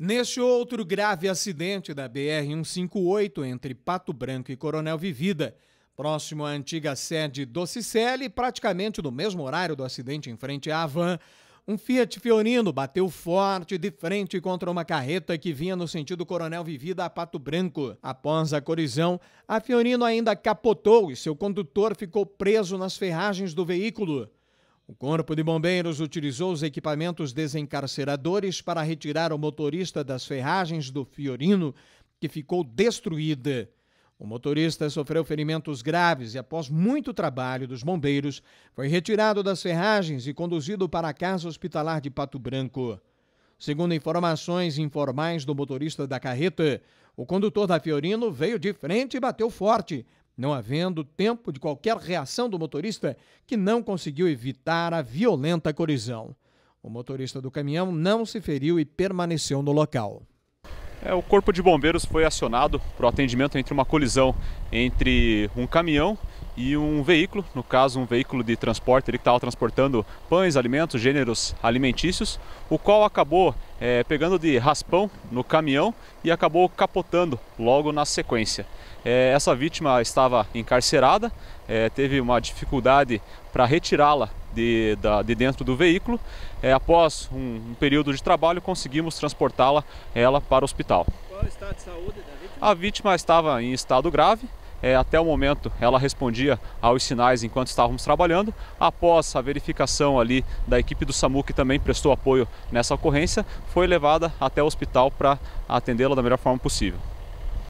Neste outro grave acidente da BR-158 entre Pato Branco e Coronel Vivida, próximo à antiga sede do Cicele, praticamente no mesmo horário do acidente em frente à Avan, um Fiat Fiorino bateu forte de frente contra uma carreta que vinha no sentido Coronel Vivida a Pato Branco. Após a colisão, a Fiorino ainda capotou e seu condutor ficou preso nas ferragens do veículo. O Corpo de Bombeiros utilizou os equipamentos desencarceradores para retirar o motorista das ferragens do Fiorino, que ficou destruída. O motorista sofreu ferimentos graves e, após muito trabalho dos bombeiros, foi retirado das ferragens e conduzido para a casa hospitalar de Pato Branco. Segundo informações informais do motorista da carreta, o condutor da Fiorino veio de frente e bateu forte, não havendo tempo de qualquer reação do motorista que não conseguiu evitar a violenta colisão. O motorista do caminhão não se feriu e permaneceu no local. É, o corpo de bombeiros foi acionado para o atendimento entre uma colisão entre um caminhão e um veículo, no caso um veículo de transporte, ele estava transportando pães, alimentos, gêneros alimentícios, o qual acabou é, pegando de raspão no caminhão e acabou capotando logo na sequência. É, essa vítima estava encarcerada, é, teve uma dificuldade para retirá-la de, de dentro do veículo. É, após um, um, período de trabalho, conseguimos transportá-la ela para o hospital. Qual o estado de saúde da vítima? A vítima estava em estado grave, é, até o momento ela respondia aos sinais enquanto estávamos trabalhando. Após a verificação ali da equipe do SAMU, que também prestou apoio nessa ocorrência, foi levada até o hospital para atendê-la da melhor forma possível.